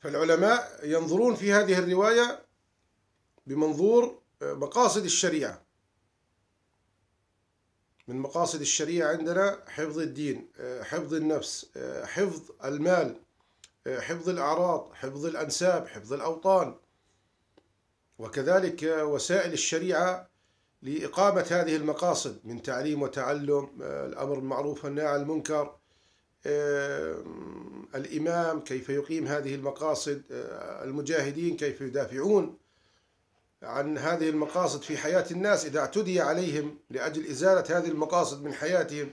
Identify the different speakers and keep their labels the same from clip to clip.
Speaker 1: فالعلماء ينظرون في هذه الرواية بمنظور آه، مقاصد الشريعة من مقاصد الشريعة عندنا حفظ الدين آه، حفظ النفس آه، حفظ المال حفظ الأعراض حفظ الأنساب حفظ الأوطان وكذلك وسائل الشريعة لإقامة هذه المقاصد من تعليم وتعلم الأمر بالمعروف والنهي عن المنكر الإمام كيف يقيم هذه المقاصد آه، المجاهدين كيف يدافعون عن هذه المقاصد في حياة الناس إذا اعتدي عليهم لأجل إزالة هذه المقاصد من حياتهم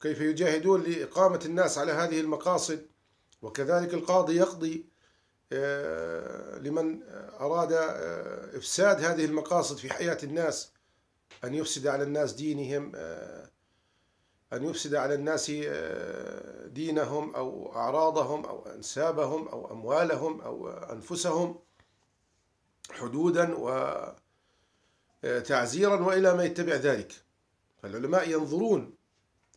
Speaker 1: كيف يجاهدون لإقامة الناس على هذه المقاصد وكذلك القاضي يقضي آه، لمن أراد آه، إفساد هذه المقاصد في حياة الناس أن يفسد على الناس دينهم أن يفسد على الناس آه، دينهم أو أعراضهم أو أنسابهم أو أموالهم أو أنفسهم حدودا وتعزيرا آه، وإلى ما يتبع ذلك فالعلماء ينظرون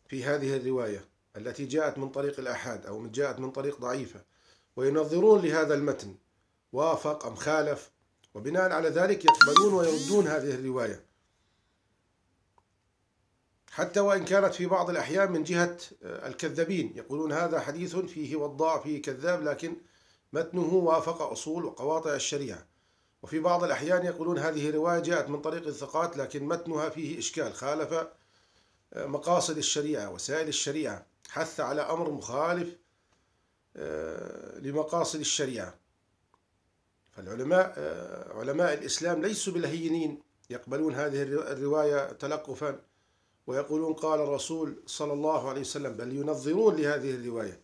Speaker 1: في هذه الرواية التي جاءت من طريق الأحاد أو جاءت من طريق ضعيفة وينظرون لهذا المتن وافق أم خالف وبناء على ذلك يقبلون ويردون هذه الرواية حتى وإن كانت في بعض الأحيان من جهة آه، الكذابين يقولون هذا حديث فيه وضاع فيه كذاب لكن متنه وافق أصول وقواطع الشريعة وفي بعض الأحيان يقولون هذه رواية جاءت من طريق الثقات لكن متنها فيه إشكال خالف آه، مقاصد الشريعة وسائل الشريعة حث على أمر مخالف آه، لمقاصد الشريعة فالعلماء علماء الإسلام ليسوا بالهينين يقبلون هذه الرواية تلقفاً ويقولون قال الرسول صلى الله عليه وسلم بل ينظرون لهذه الرواية